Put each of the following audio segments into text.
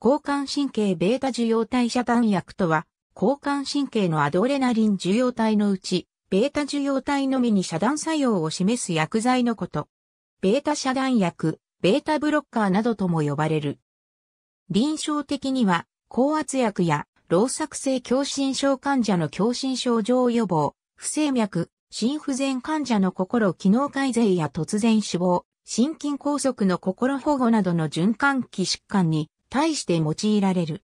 交感神経ベータ受容体遮断薬とは、交感神経のアドレナリン受容体のうち、ベータ受容体のみに遮断作用を示す薬剤のこと。ベータ遮断薬、ベータブロッカーなどとも呼ばれる。臨床的には、高圧薬や、老作性狭心症患者の狭心症状予防、不整脈、心不全患者の心機能改善や突然死亡、心筋梗塞の心保護などの循環器疾患に対して用いられる。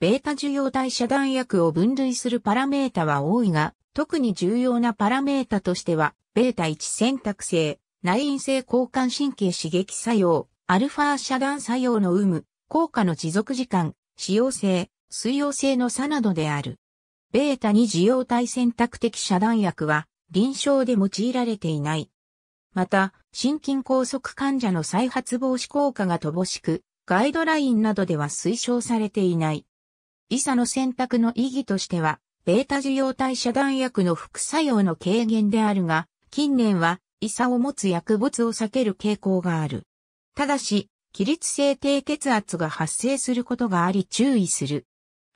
ベータ受容体遮断薬を分類するパラメータは多いが、特に重要なパラメータとしては、ベータ1選択性、内因性交換神経刺激作用、アルファ遮断作用の有無、効果の持続時間、使用性、水溶性の差などである。ベータ2受容体選択的遮断薬は、臨床で用いられていない。また、心筋梗塞患者の再発防止効果が乏しく、ガイドラインなどでは推奨されていない。イサの選択の意義としては、ベータ受容体遮断薬の副作用の軽減であるが、近年はイサを持つ薬物を避ける傾向がある。ただし、起立性低血圧が発生することがあり注意する。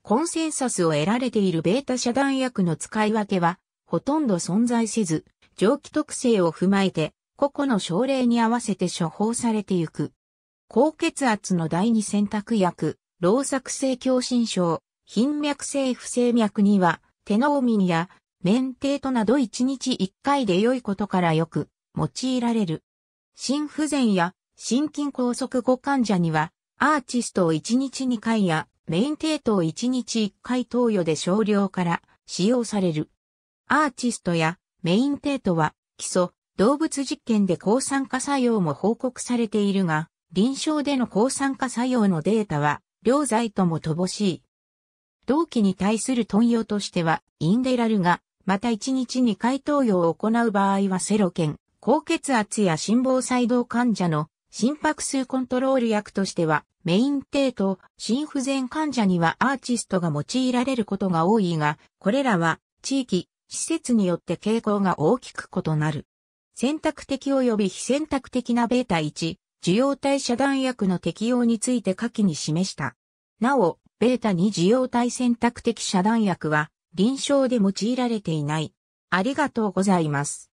コンセンサスを得られているベータ遮断薬の使い分けは、ほとんど存在せず、蒸気特性を踏まえて、個々の症例に合わせて処方されていく。高血圧の第二選択薬、老作性狭心症、頻脈性不整脈には、テノーミンや、メンテートなど1日1回で良いことからよく用いられる。心不全や心筋梗塞後患者には、アーチストを1日2回や、メインテートを1日1回投与で少量から使用される。アーチストやメインテートは基礎動物実験で抗酸化作用も報告されているが、臨床での抗酸化作用のデータは、両剤とも乏しい。同期に対する問用としては、インデラルが、また1日に回投与を行う場合はセロケン、高血圧や心房細動患者の心拍数コントロール薬としては、メインテート、心不全患者にはアーティストが用いられることが多いが、これらは地域、施設によって傾向が大きく異なる。選択的及び非選択的なベータ1、受容体遮断薬の適用について下記に示した。なお、ベータ2受容体選択的遮断薬は臨床で用いられていない。ありがとうございます。